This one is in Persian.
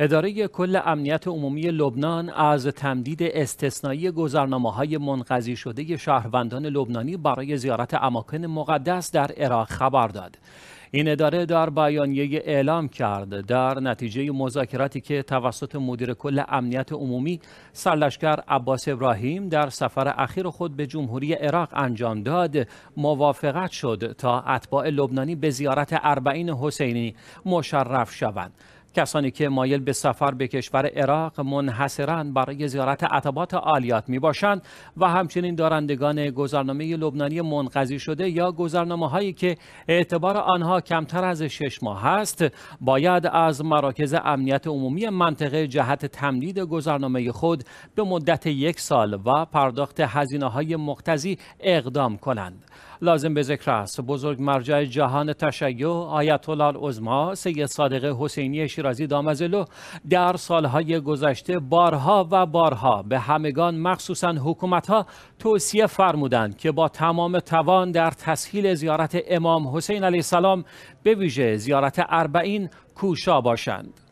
اداره کل امنیت عمومی لبنان از تمدید استثنایی گذرنامه های منقضی شده شهروندان لبنانی برای زیارت اماکن مقدس در عراق خبر داد. این اداره در بیانیه اعلام کرد در نتیجه مذاکراتی که توسط مدیر کل امنیت عمومی سرلشکر عباس ابراهیم در سفر اخیر خود به جمهوری عراق انجام داد موافقت شد تا اتباع لبنانی به زیارت اربعین حسینی مشرف شوند کسانی که مایل به سفر به کشور عراق منحصرا برای زیارت عطبات عالیات می باشند و همچنین دارندگان گذرنامه لبنانی منقضی شده یا گذرنامه هایی که اعتبار آنها کمتر از شش ماه است باید از مراکز امنیت عمومی منطقه جهت تمدید گذرنامه خود به مدت یک سال و پرداخت هزینه های مقتضی اقدام کنند لازم به ذکر است بزرگ مرجع جهان تشیع آیت الله العظما سید صادق حسینی شیرازی دامزلو در سالهای گذشته بارها و بارها به همگان مخصوصا ها توصیه فرمودند که با تمام توان در تسهیل زیارت امام حسین علیه السلام به ویژه زیارت اربعین کوشا باشند